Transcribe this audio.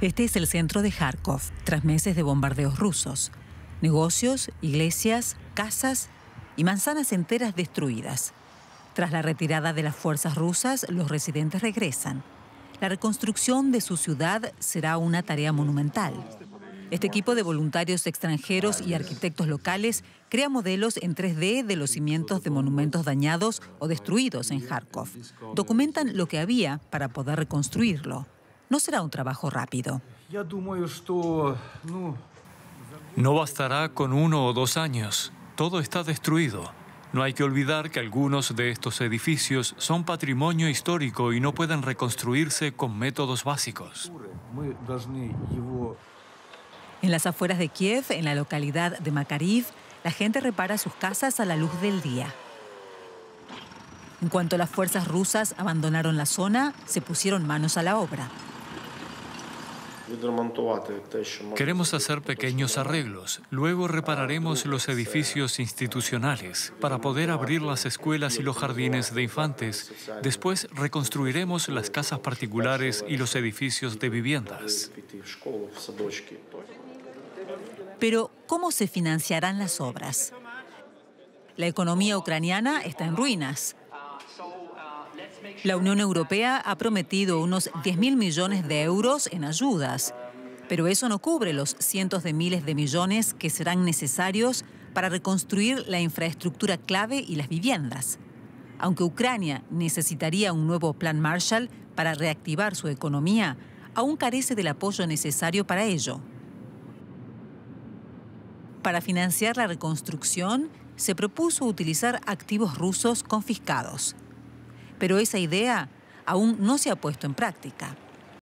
Este es el centro de Kharkov, tras meses de bombardeos rusos. Negocios, iglesias, casas y manzanas enteras destruidas. Tras la retirada de las fuerzas rusas, los residentes regresan. La reconstrucción de su ciudad será una tarea monumental. Este equipo de voluntarios extranjeros y arquitectos locales crea modelos en 3D de los cimientos de monumentos dañados o destruidos en Kharkov. Documentan lo que había para poder reconstruirlo no será un trabajo rápido. No bastará con uno o dos años. Todo está destruido. No hay que olvidar que algunos de estos edificios son patrimonio histórico y no pueden reconstruirse con métodos básicos. En las afueras de Kiev, en la localidad de Makariv, la gente repara sus casas a la luz del día. En cuanto las fuerzas rusas abandonaron la zona, se pusieron manos a la obra. Queremos hacer pequeños arreglos. Luego repararemos los edificios institucionales para poder abrir las escuelas y los jardines de infantes. Después reconstruiremos las casas particulares y los edificios de viviendas. Pero, ¿cómo se financiarán las obras? La economía ucraniana está en ruinas. La Unión Europea ha prometido unos 10.000 millones de euros en ayudas, pero eso no cubre los cientos de miles de millones que serán necesarios para reconstruir la infraestructura clave y las viviendas. Aunque Ucrania necesitaría un nuevo plan Marshall para reactivar su economía, aún carece del apoyo necesario para ello. Para financiar la reconstrucción, se propuso utilizar activos rusos confiscados pero esa idea aún no se ha puesto en práctica.